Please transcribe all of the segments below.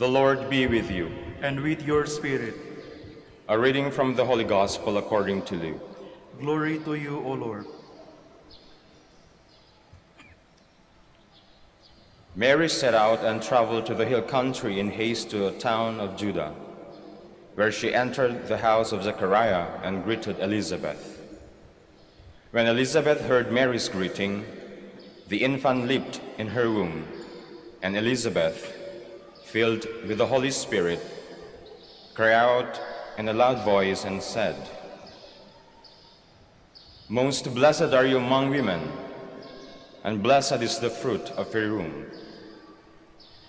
The Lord be with you. And with your spirit. A reading from the Holy Gospel according to Luke. Glory to you, O Lord. Mary set out and traveled to the hill country in haste to a town of Judah, where she entered the house of Zechariah and greeted Elizabeth. When Elizabeth heard Mary's greeting, the infant leaped in her womb, and Elizabeth filled with the Holy Spirit, cried out in a loud voice and said, Most blessed are you among women, and blessed is the fruit of your womb.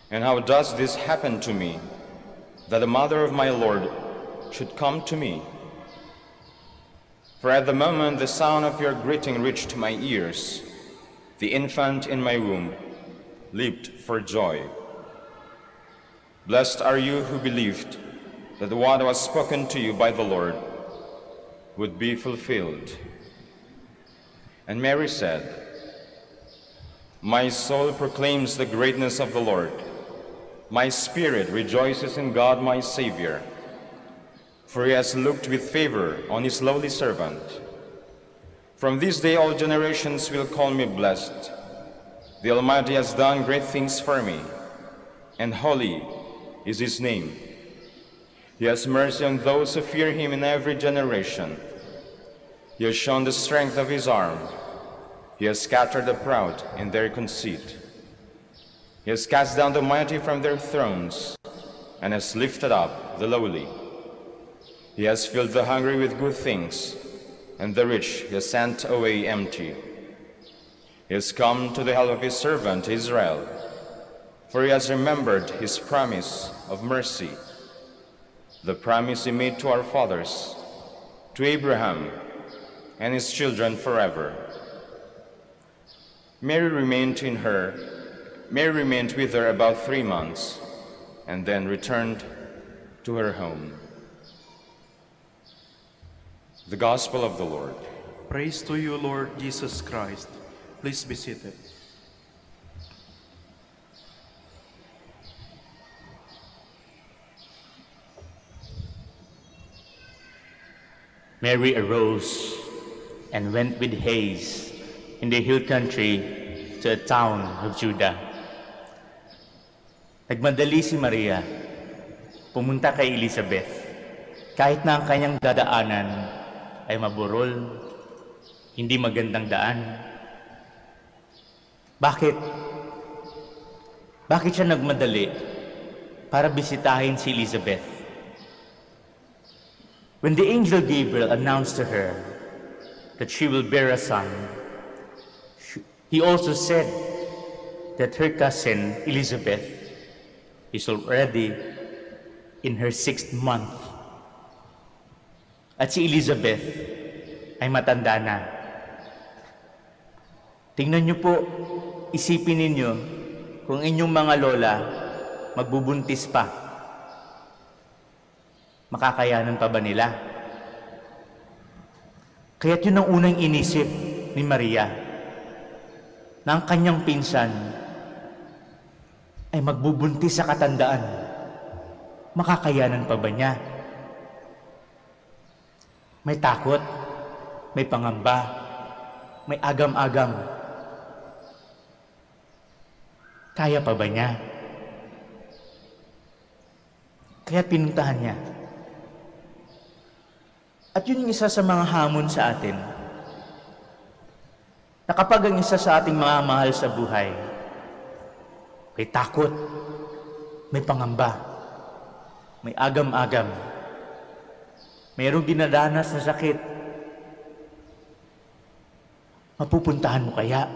And how does this happen to me, that the mother of my Lord should come to me? For at the moment the sound of your greeting reached my ears, the infant in my womb leaped for joy. Blessed are you who believed that what was spoken to you by the Lord would be fulfilled. And Mary said, My soul proclaims the greatness of the Lord. My spirit rejoices in God my Savior, for he has looked with favor on his lowly servant. From this day all generations will call me blessed. The Almighty has done great things for me, and holy is his name. He has mercy on those who fear him in every generation. He has shown the strength of his arm. He has scattered the proud in their conceit. He has cast down the mighty from their thrones and has lifted up the lowly. He has filled the hungry with good things, and the rich he has sent away empty. He has come to the help of his servant Israel for he has remembered his promise of mercy, the promise he made to our fathers, to Abraham and his children forever. Mary remained in her, Mary remained with her about three months, and then returned to her home. The Gospel of the Lord. Praise to you, Lord Jesus Christ. Please be seated. Mary arose and went with haste in the hill country to a town of Judah. Nagmadali si Maria, pumunta kay Elizabeth. Kahit na ang kanyang dadaanan ay maburol, hindi magandang daan. Bakit? Bakit siya nagmadali para bisitahin si Elizabeth? When the angel Gabriel announced to her that she will bear a son, he also said that her cousin Elizabeth is already in her sixth month. At si Elizabeth ay matanda na. Tingnan niyo po, isipin ninyo kung inyong mga lola magbubuntis pa Makakayanan pa ba nila? Kaya't yun ang unang inisip ni Maria na ang kanyang pinsan ay magbubuntis sa katandaan. Makakayanan pa ba niya? May takot, may pangamba, may agam-agam. Kaya pa ba niya? Kaya pinuntahan niya at yun yung isa sa mga hamon sa atin. Na kapag ang isa sa ating mga mahal sa buhay, may takot, may pangamba, may agam-agam, mayroong dinadanas na sakit, mapupuntahan mo kaya?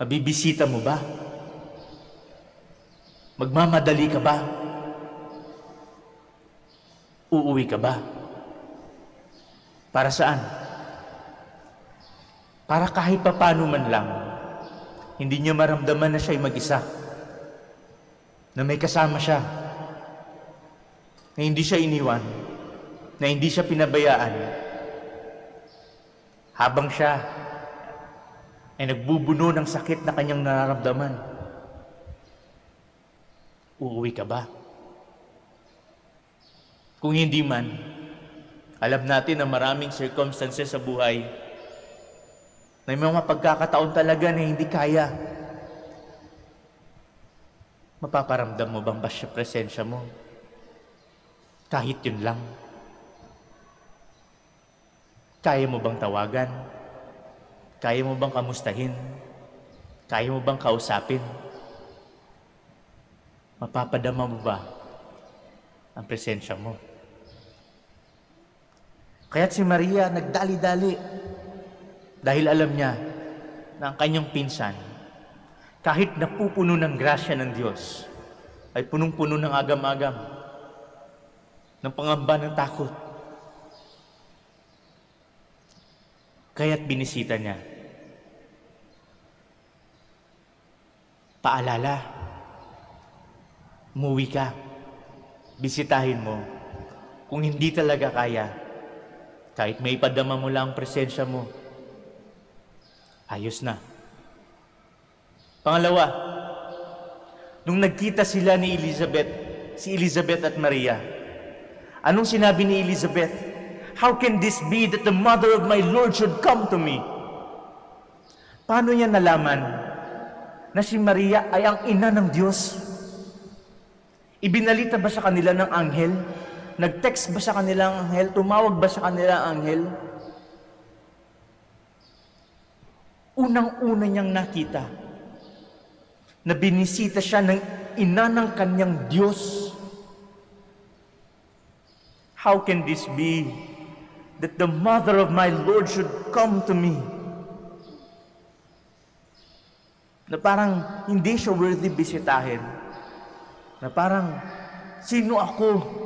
Mabibisita mo ba? Magmamadali ka ba? Uuwi ka ba? Para saan? Para kahit papano man lang, hindi niya maramdaman na siya'y mag-isa, na may kasama siya, na hindi siya iniwan, na hindi siya pinabayaan, habang siya ay nagbubuno ng sakit na kanyang nararamdaman. Uuwi ka ba? Kung hindi man, alam natin na maraming circumstances sa buhay na may mga pagkakataon talaga na hindi kaya. Mapaparamdam mo bang ba siya presensya mo? Kahit yun lang. Kaya mo bang tawagan? Kaya mo bang kamustahin? Kaya mo bang kausapin? Mapapadama mo ba ang presensya mo? Kaya't si Maria nagdali-dali dahil alam niya na ang kanyang pinsan, kahit napupuno ng grasya ng Diyos, ay punong-puno ng agam-agam, ng pangamba ng takot. Kaya't binisita niya. Paalala, muwi ka, bisitahin mo. Kung hindi talaga kaya, kahit may padama mo lang ang presensya mo, ayos na. Pangalawa, nung nagkita sila ni Elizabeth, si Elizabeth at Maria, anong sinabi ni Elizabeth? How can this be that the mother of my Lord should come to me? Paano niya nalaman na si Maria ay ang ina ng Diyos? Ibinalita ba sa kanila ng anghel Nag-text ba sa kanilang anghel? Tumawag ba sa kanilang anghel? Unang-una niyang nakita na binisita siya ng ina ng kanyang Diyos. How can this be that the mother of my Lord should come to me? Na parang hindi siya worthy bisitahin. Na parang, sino ako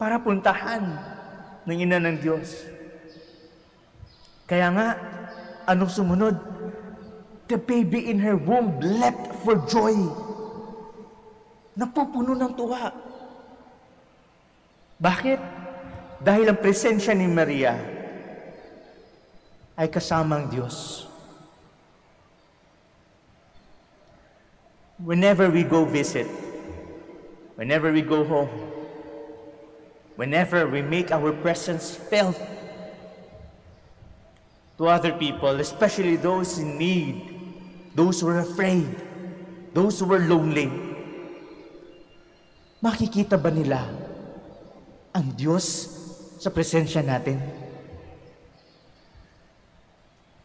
para puntahan ng ina ng Diyos. Kaya nga, anong sumunod? The baby in her womb leapt for joy. Napupuno ng tuwa. Bakit? Dahil ang presensya ni Maria ay kasamang Diyos. Whenever we go visit, whenever we go home, whenever we make our presence felt to other people, especially those in need, those who are afraid, those who are lonely, makikita ba nila ang Diyos sa presensya natin?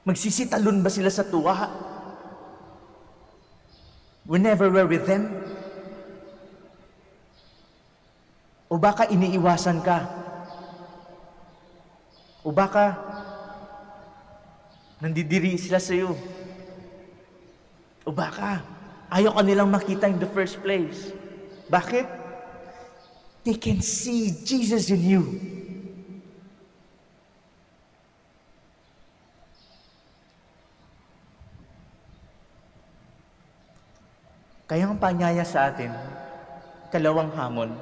Magsisitalon ba sila sa tuwa? Whenever we're with them, O baka iniiwasan ka. O baka nandidiri sila sa iyo. O baka ayaw ka nilang makita in the first place. Bakit? They can see Jesus in you. Kaya ang panyaya sa atin, kalawang hamon,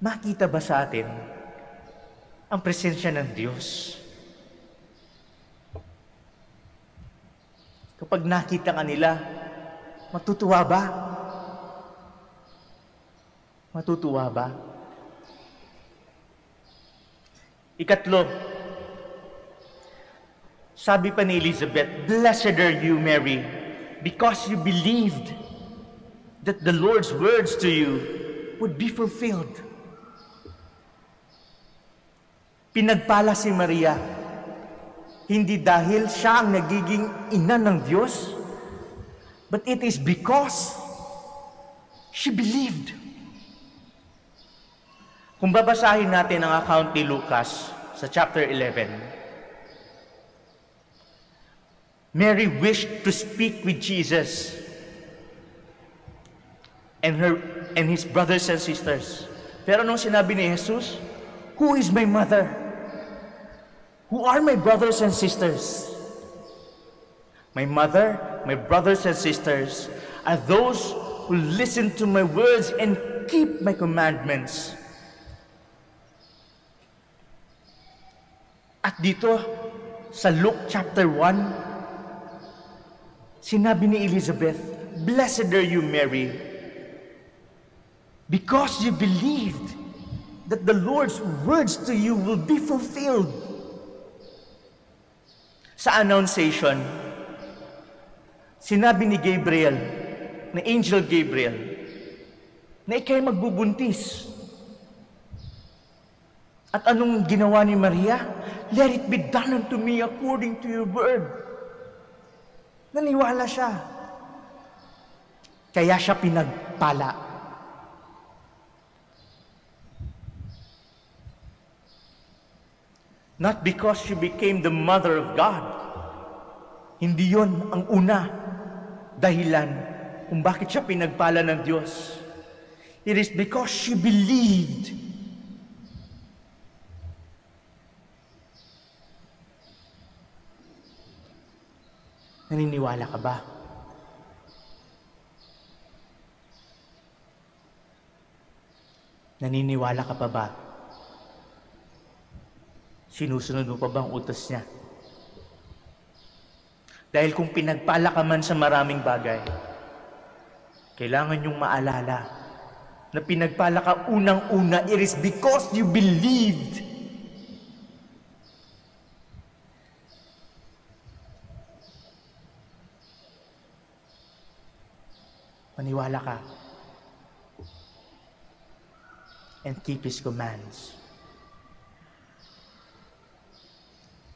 makita ba sa atin ang presensya ng Diyos? Kapag nakita ka nila, matutuwa ba? Matutuwa ba? Ikatlo, sabi pa ni Elizabeth, Blessed are you, Mary, because you believed that the Lord's words to you would be fulfilled. Pinagpala si Maria, hindi dahil siya ang nagiging ina ng Diyos, but it is because she believed. Kung babasahin natin ang account ni Lucas sa chapter 11, Mary wished to speak with Jesus and her and his brothers and sisters. Pero nung sinabi ni Jesus, "Who is my mother?" Who are my brothers and sisters? My mother, my brothers and sisters, are those who listen to my words and keep my commandments. At dito, sa Luke chapter 1, sinabi ni Elizabeth, Blessed are you, Mary, because you believed that the Lord's words to you will be fulfilled sa Annunciation, sinabi ni Gabriel, ni Angel Gabriel, na ikay magbubuntis. At anong ginawa ni Maria? Let it be done unto me according to your word. Naniwala siya. Kaya siya pinagpala. Not because she became the mother of God, hindi yon ang una dahilan kung bakit siya pinagpala ng Diyos. It is because she believed. Naniniwala ka ba? Naniniwala ka pa ba? Sinusunod mo pa ba ang utos niya? Dahil kung pinagpala ka man sa maraming bagay, kailangan yung maalala na pinagpala ka unang-una, it is because you believed. Maniwala ka. And keep His commands.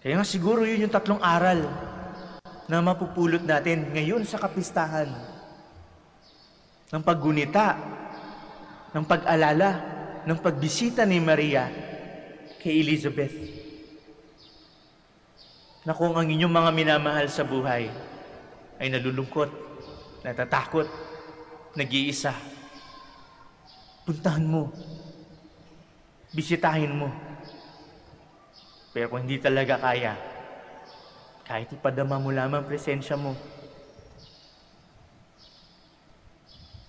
Kaya nga siguro yun yung tatlong aral na mapupulot natin ngayon sa kapistahan ng paggunita, ng pag-alala, ng pagbisita ni Maria kay Elizabeth. Na kung ang inyong mga minamahal sa buhay ay nalulungkot, natatakot, nag-iisa, puntahan mo, bisitahin mo. Pero kung hindi talaga kaya, kahit ipadama mo lamang presensya mo.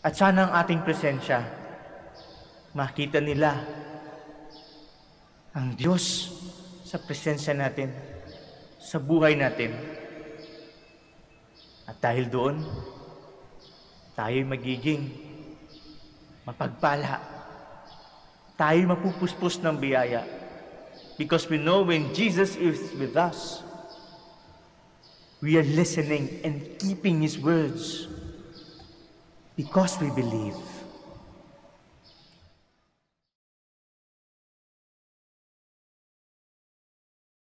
At sana ang ating presensya, makita nila ang Diyos sa presensya natin, sa buhay natin. At dahil doon, tayo'y magiging mapagpala. Tayo'y mapupuspos ng biyaya. Because we know when Jesus is with us, We are listening and keeping His words because we believe.